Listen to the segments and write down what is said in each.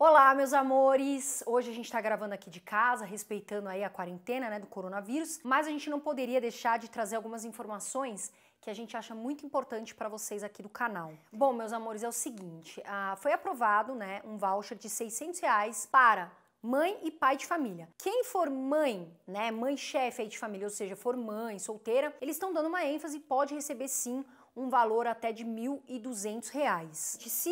Olá, meus amores! Hoje a gente está gravando aqui de casa, respeitando aí a quarentena né, do coronavírus, mas a gente não poderia deixar de trazer algumas informações que a gente acha muito importante para vocês aqui do canal. Bom, meus amores, é o seguinte, ah, foi aprovado né, um voucher de 600 reais para mãe e pai de família. Quem for mãe, né, mãe chefe aí de família, ou seja, for mãe, solteira, eles estão dando uma ênfase e pode receber sim um valor até de R$ 1.200. Se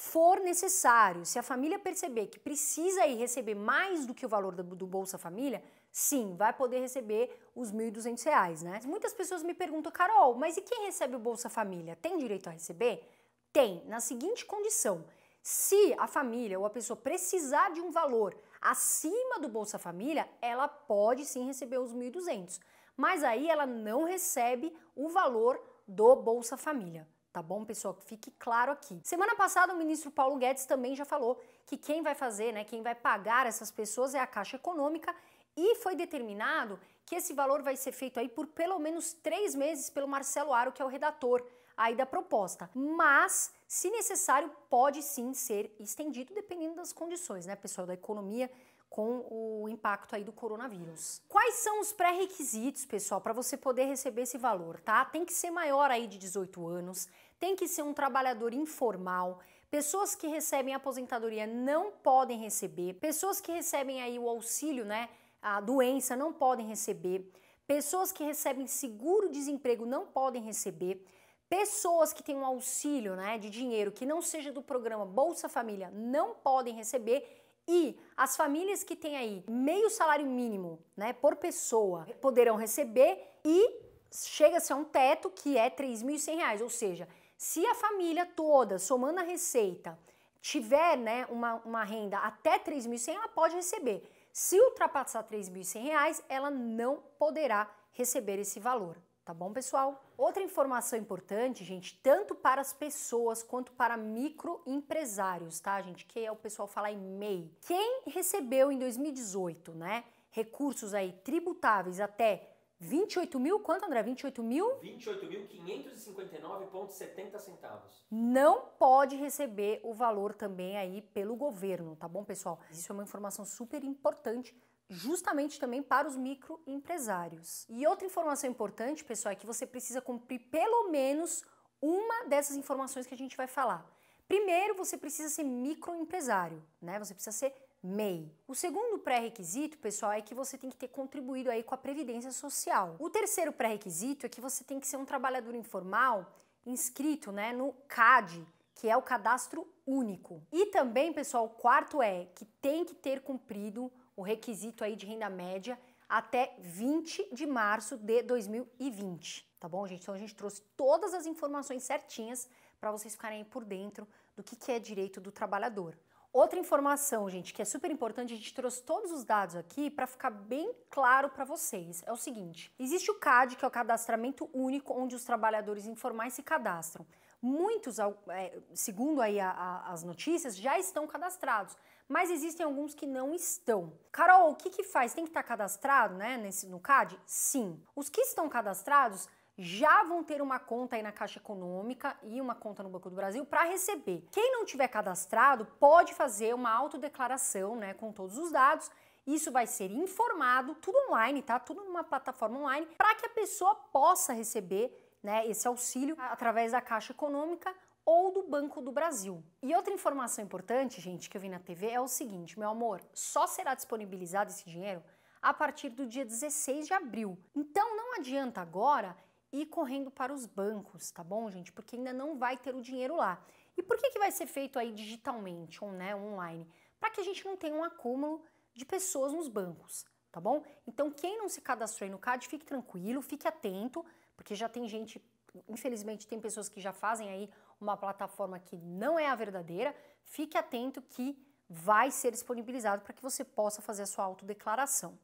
for necessário, se a família perceber que precisa ir receber mais do que o valor do, Bolsa Família, sim, vai poder receber os R$ 1.200, né? Muitas pessoas me perguntam, Carol, mas e quem recebe o Bolsa Família tem direito a receber? Tem, na seguinte condição: se a família ou a pessoa precisar de um valor acima do Bolsa Família, ela pode sim receber os 1.200, mas aí ela não recebe o valor do Bolsa Família. Tá bom, pessoal? fique claro aqui. Semana passada, o ministro Paulo Guedes também já falou que quem vai fazer, né, quem vai pagar essas pessoas é a Caixa Econômica e foi determinado que esse valor vai ser feito aí por pelo menos três meses pelo Marcelo Aro, que é o redator aí da proposta. Mas, se necessário, pode sim ser estendido, dependendo das condições, né, pessoal, da economia com o impacto aí do coronavírus. Quais são os pré-requisitos, pessoal, para você poder receber esse valor, tá? Tem que ser maior aí de 18 anos, tem que ser um trabalhador informal. Pessoas que recebem aposentadoria não podem receber. Pessoas que recebem aí o auxílio, né, a doença não podem receber. Pessoas que recebem seguro-desemprego não podem receber. Pessoas que têm um auxílio, né, de dinheiro que não seja do programa Bolsa Família não podem receber. E as famílias que têm aí meio salário mínimo, né, por pessoa, poderão receber e chega-se a um teto que é R$ 3.100, ou seja, se a família toda, somando a receita, tiver né, uma, uma renda até 3.100, ela pode receber. Se ultrapassar 3.100 reais, ela não poderá receber esse valor. Tá bom, pessoal? Outra informação importante, gente, tanto para as pessoas quanto para microempresários, tá, gente? Que é o pessoal falar em MEI. Quem recebeu em 2018, né, recursos aí tributáveis até 28 mil? Quanto, André? 28 mil? 28.559,70 centavos. Não pode receber o valor também aí pelo governo, tá bom, pessoal? Isso é uma informação super importante justamente também para os microempresários. E outra informação importante, pessoal, é que você precisa cumprir pelo menos uma dessas informações que a gente vai falar. Primeiro, você precisa ser microempresário, né? Você precisa ser MEI. O segundo pré-requisito, pessoal, é que você tem que ter contribuído aí com a previdência social. O terceiro pré-requisito é que você tem que ser um trabalhador informal inscrito, né, no CAD, que é o cadastro único. E também, pessoal, o quarto é que tem que ter cumprido o requisito aí de renda média até 20 de março de 2020, tá bom, gente? Então a gente trouxe todas as informações certinhas para vocês ficarem por dentro do que, que é direito do trabalhador. Outra informação, gente, que é super importante, a gente trouxe todos os dados aqui para ficar bem claro para vocês. É o seguinte: existe o CAD, que é o cadastramento único, onde os trabalhadores informais se cadastram. Muitos, é, segundo aí as notícias, já estão cadastrados, mas existem alguns que não estão. Carol, o que, que faz? Tem que estar tá cadastrado, né? Nesse, no CAD? Sim. Os que estão cadastrados já vão ter uma conta aí na Caixa Econômica e uma conta no Banco do Brasil para receber. Quem não tiver cadastrado pode fazer uma autodeclaração, né, com todos os dados. Isso vai ser informado, tudo online, tá? Tudo numa plataforma online, para que a pessoa possa receber, né, esse auxílio através da Caixa Econômica ou do Banco do Brasil. E outra informação importante, gente, que eu vi na TV é o seguinte, meu amor, só será disponibilizado esse dinheiro a partir do dia 16 de abril. Então não adianta agora ir correndo para os bancos, tá bom, gente? Porque ainda não vai ter o dinheiro lá. E por que, que vai ser feito aí digitalmente, né, online? Para que a gente não tenha um acúmulo de pessoas nos bancos, tá bom? Então, quem não se cadastrou aí no CAD, fique tranquilo, fique atento, porque já tem gente, infelizmente, tem pessoas que já fazem aí uma plataforma que não é a verdadeira. Fique atento que vai ser disponibilizado para que você possa fazer a sua autodeclaração.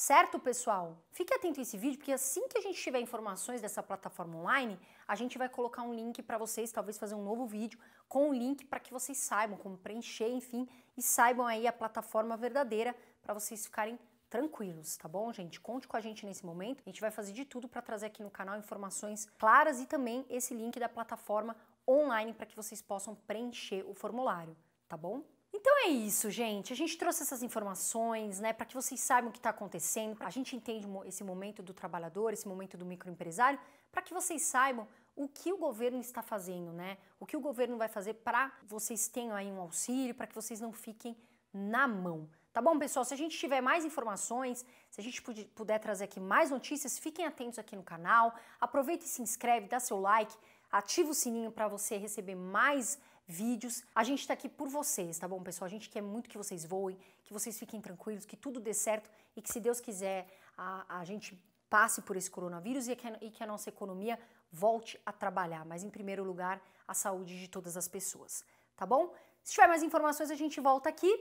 Certo, pessoal? Fique atento a esse vídeo, porque assim que a gente tiver informações dessa plataforma online, a gente vai colocar um link para vocês, talvez fazer um novo vídeo com o um link para que vocês saibam como preencher, enfim, e saibam aí a plataforma verdadeira para vocês ficarem tranquilos, tá bom, gente? Conte com a gente nesse momento. A gente vai fazer de tudo para trazer aqui no canal informações claras e também esse link da plataforma online para que vocês possam preencher o formulário, tá bom? Então é isso, gente. A gente trouxe essas informações, né, para que vocês saibam o que está acontecendo. A gente entende esse momento do trabalhador, esse momento do microempresário, para que vocês saibam o que o governo está fazendo, né? O que o governo vai fazer para vocês tenham aí um auxílio, para que vocês não fiquem na mão. Tá bom, pessoal? Se a gente tiver mais informações, se a gente puder trazer aqui mais notícias, fiquem atentos aqui no canal. Aproveita e se inscreve, dá seu like, ativa o sininho para você receber mais vídeos. A gente está aqui por vocês, tá bom, pessoal? A gente quer muito que vocês voem, que vocês fiquem tranquilos, que tudo dê certo e que, se Deus quiser, a, a gente passe por esse coronavírus e que, a, e que a nossa economia volte a trabalhar. Mas, em primeiro lugar, a saúde de todas as pessoas, tá bom? Se tiver mais informações, a gente volta aqui.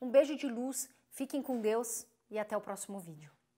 Um beijo de luz, fiquem com Deus e até o próximo vídeo.